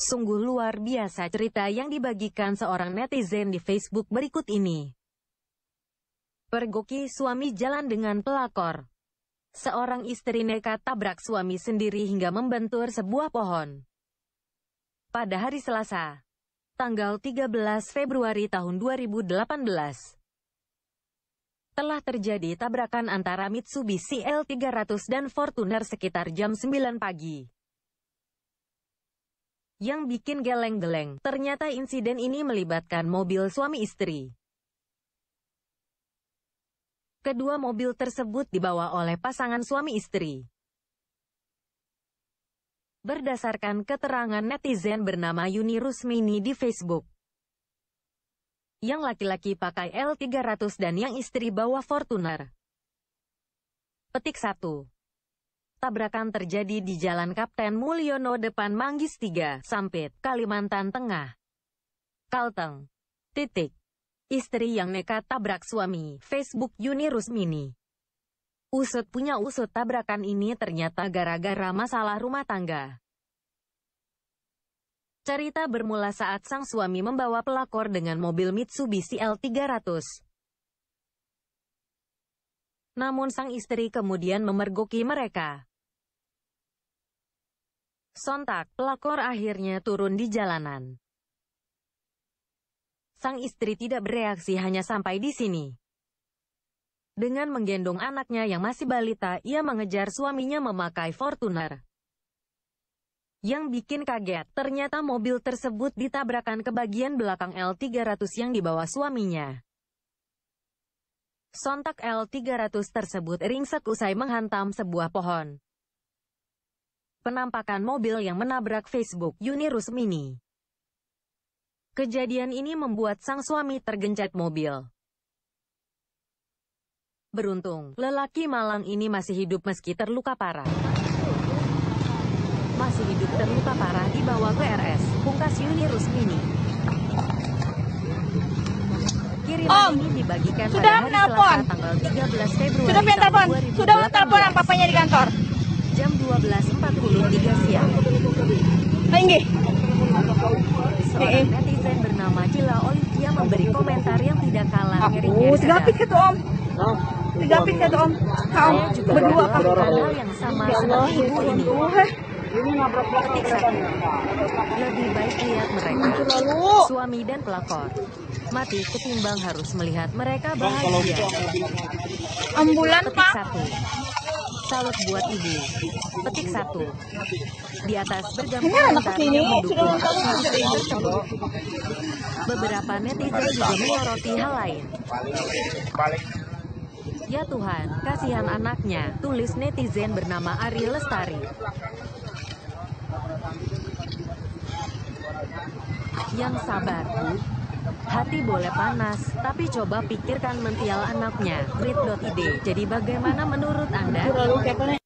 Sungguh luar biasa cerita yang dibagikan seorang netizen di Facebook berikut ini. Pergoki suami jalan dengan pelakor. Seorang istri nekat tabrak suami sendiri hingga membentur sebuah pohon. Pada hari Selasa, tanggal 13 Februari tahun 2018, telah terjadi tabrakan antara Mitsubishi L300 dan Fortuner sekitar jam 9 pagi yang bikin geleng-geleng. Ternyata insiden ini melibatkan mobil suami istri. Kedua mobil tersebut dibawa oleh pasangan suami istri. Berdasarkan keterangan netizen bernama Yuni Rusmini di Facebook, yang laki-laki pakai L300 dan yang istri bawa Fortuner. Petik 1. Tabrakan terjadi di Jalan Kapten Mulyono depan Manggis 3, Sampit, Kalimantan Tengah. Kalteng. Titik. Istri yang nekat tabrak suami, Facebook Yuni Rusmini. Usut punya usut tabrakan ini ternyata gara-gara masalah rumah tangga. Cerita bermula saat sang suami membawa pelakor dengan mobil Mitsubishi L300. Namun sang istri kemudian memergoki mereka. Sontak, pelakor akhirnya turun di jalanan. Sang istri tidak bereaksi hanya sampai di sini. Dengan menggendong anaknya yang masih balita, ia mengejar suaminya memakai Fortuner. Yang bikin kaget, ternyata mobil tersebut ditabrakan ke bagian belakang L300 yang dibawa suaminya. Sontak L300 tersebut ringsek usai menghantam sebuah pohon penampakan mobil yang menabrak Facebook Yuni Rusmini. Kejadian ini membuat sang suami tergencet mobil. Beruntung, lelaki malang ini masih hidup meski terluka parah. Masih hidup terluka parah dibawa bawah RS, pungkas Yuni Rusmini. Kiriman Om, ini dibagikan sudah pada hari Selasa tanggal 13 Februari sudah menelpon. Sudah menelpon apa papanya di kantor. 12.43 siang. Tinggi. Seorang netizen bernama Cila Olivia memberi komentar yang tidak kalah ah. ngerinya. Oh, tiga piket om. Ah. Tiga piket om. Kau juga berdua kan hal yang sama ya seperti ibu ini. Ketik satu. Lebih baik lihat mereka. Suami dan pelakor. Mati ketimbang harus melihat mereka bahagia. Gitu Ambulan Ketik Pak. Satu. Salut buat ibu. Petik satu. Di atas bergambar komentar yang mendukung. Beberapa netizen juga menyoroti hal lain. Ya Tuhan, kasihan anaknya, tulis netizen bernama Ari Lestari. Yang sabar, Bu, Hati boleh panas, tapi coba pikirkan mential anaknya. Read.id. Jadi bagaimana menurut Anda?